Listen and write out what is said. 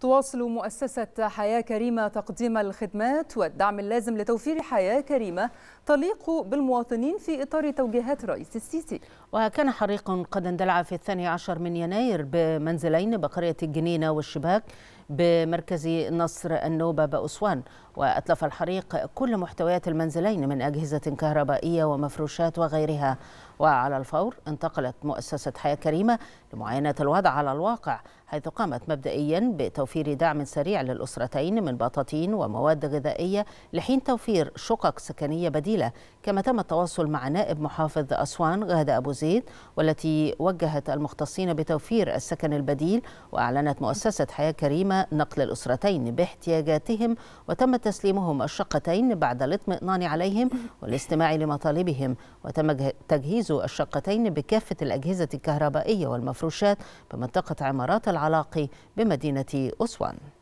تواصل مؤسسة حياة كريمة تقديم الخدمات والدعم اللازم لتوفير حياة كريمة تليق بالمواطنين في إطار توجيهات رئيس السيسي وكان حريق قد اندلع في الثاني عشر من يناير بمنزلين بقرية الجنينة والشباك بمركز نصر النوبة بأسوان وأتلف الحريق كل محتويات المنزلين من أجهزة كهربائية ومفروشات وغيرها وعلى الفور انتقلت مؤسسة حياة كريمة لمعاينة الوضع على الواقع حيث قامت مبدئيا بتوفير دعم سريع للأسرتين من بطاطين ومواد غذائية لحين توفير شقق سكنية بديلة كما تم التواصل مع نائب محافظ أسوان غادة أبو زيد والتي وجهت المختصين بتوفير السكن البديل وأعلنت مؤسسة حياة كريمة نقل الأسرتين باحتياجاتهم وتم تسليمهم الشقتين بعد الاطمئنان عليهم والاستماع لمطالبهم وتم تجهيز الشقتين بكافة الأجهزة الكهربائية والمفروشات بمنطقة عمارات العلاقي بمدينة أسوان